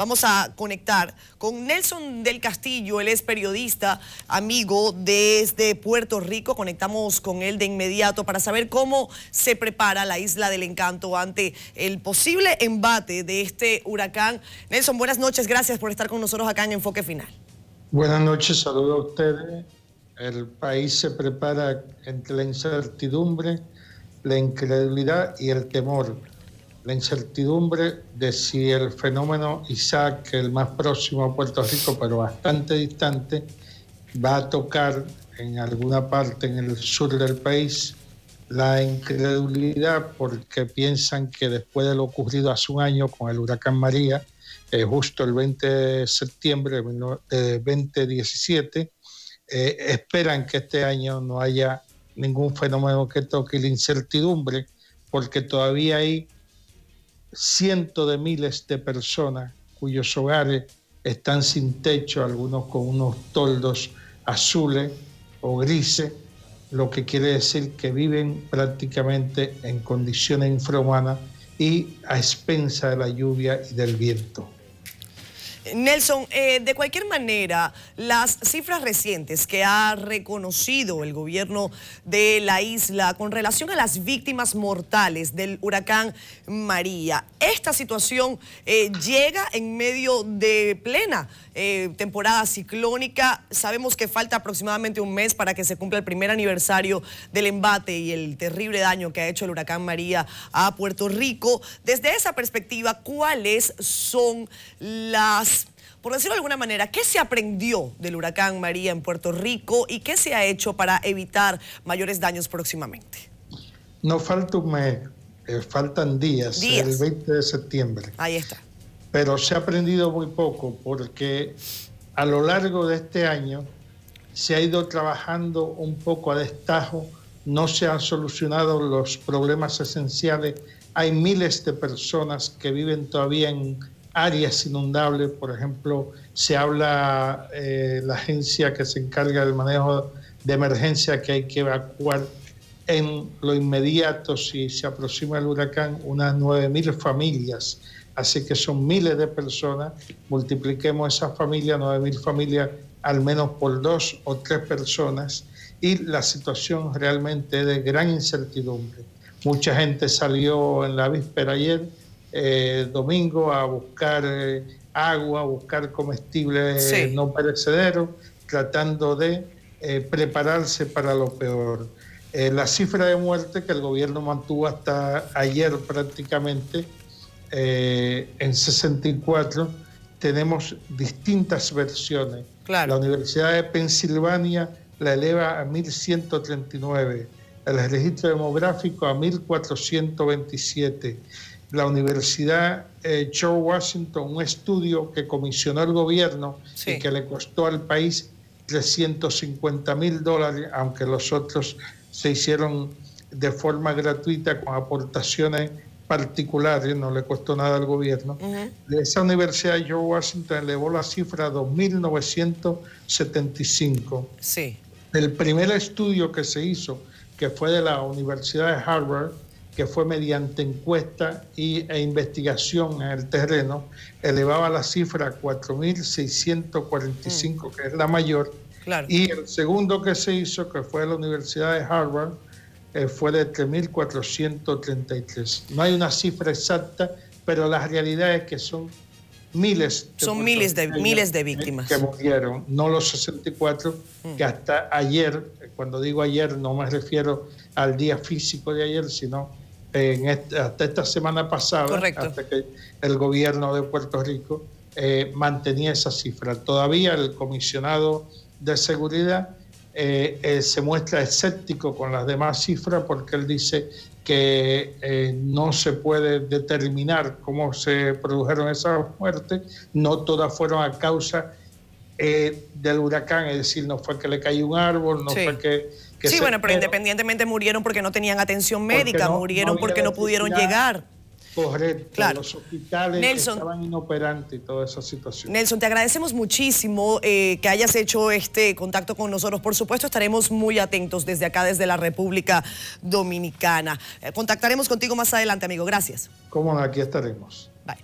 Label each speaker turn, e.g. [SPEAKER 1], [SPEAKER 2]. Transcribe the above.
[SPEAKER 1] Vamos a conectar con Nelson del Castillo, él es periodista, amigo desde Puerto Rico. Conectamos con él de inmediato para saber cómo se prepara la isla del encanto ante el posible embate de este huracán. Nelson, buenas noches, gracias por estar con nosotros acá en Enfoque Final.
[SPEAKER 2] Buenas noches, saludo a ustedes. El país se prepara entre la incertidumbre, la incredulidad y el temor la incertidumbre de si el fenómeno Isaac, el más próximo a Puerto Rico, pero bastante distante, va a tocar en alguna parte en el sur del país la incredulidad porque piensan que después de lo ocurrido hace un año con el huracán María, eh, justo el 20 de septiembre de 2017, eh, esperan que este año no haya ningún fenómeno que toque la incertidumbre porque todavía hay cientos de miles de personas cuyos hogares están sin techo, algunos con unos toldos azules o grises, lo que quiere decir que viven prácticamente en condiciones infrahumanas y a expensa de la lluvia y del viento.
[SPEAKER 1] Nelson, eh, de cualquier manera, las cifras recientes que ha reconocido el gobierno de la isla con relación a las víctimas mortales del huracán María, esta situación eh, llega en medio de plena eh, temporada ciclónica. Sabemos que falta aproximadamente un mes para que se cumpla el primer aniversario del embate y el terrible daño que ha hecho el huracán María a Puerto Rico. Desde esa perspectiva, ¿cuáles son las por decirlo de alguna manera, ¿qué se aprendió del huracán María en Puerto Rico y qué se ha hecho para evitar mayores daños próximamente?
[SPEAKER 2] No falta un mes, eh, faltan días, días, el 20 de septiembre. Ahí está. Pero se ha aprendido muy poco porque a lo largo de este año se ha ido trabajando un poco a destajo, no se han solucionado los problemas esenciales. Hay miles de personas que viven todavía en áreas inundables, por ejemplo, se habla eh, la agencia que se encarga del manejo de emergencia que hay que evacuar en lo inmediato si se aproxima el huracán unas 9.000 familias. Así que son miles de personas. Multipliquemos esas familias, 9.000 familias, al menos por dos o tres personas. Y la situación realmente es de gran incertidumbre. Mucha gente salió en la víspera ayer eh, domingo a buscar eh, agua, a buscar comestibles eh, no perecederos, tratando de prepararse para lo peor. la cifra de muerte que el gobierno mantuvo hasta ayer prácticamente en 64, tenemos distintas versiones. La Universidad de Pensilvania la eleva a 1139 el registro demográfico a 1427 la Universidad eh, George Washington un estudio que comisionó el gobierno y que le costó al país 350 mil dólares, aunque los otros se hicieron de forma gratuita con aportaciones particulares, no le costó nada al gobierno. de Esa universidad George Washington elevó la cifra a 2.975. El primer estudio que se hizo, que fue de la Universidad de Harvard, que fue mediante encuesta y, e investigación en el terreno, elevaba la cifra a 4.645, que es la mayor. Claro. Y el segundo que se hizo, que fue la Universidad de Harvard, eh, fue de 3.433. No hay una cifra exacta, pero la realidad es que son miles. De son miles de, miles de víctimas. Que murieron, no los 64, mm. que hasta ayer, cuando digo ayer no me refiero al día físico de ayer, sino en hasta esta semana pasada, hasta que el gobierno de Puerto Rico eh, mantenía esa cifra. Todavía el comisionado de seguridad eh, eh, se muestra escéptico con las demás cifras porque él dice que no se puede determinar cómo se produjeron esas muertes, no todas fueron a causa del huracán, es decir, no fue que le cayó un árbol, no fue que sí, bueno, pero,
[SPEAKER 1] independientemente murieron porque no tenían atención médica, murieron porque no pudieron llegar.
[SPEAKER 2] Correcto, claro. los hospitales estaban inoperantes y toda esa situación.
[SPEAKER 1] Nelson, te agradecemos muchísimo eh, que hayas hecho este contacto con nosotros. Por supuesto, estaremos muy atentos desde acá, desde la República Dominicana. Eh, contactaremos contigo más adelante, amigo. Gracias.
[SPEAKER 2] Como aquí estaremos.
[SPEAKER 1] Bye.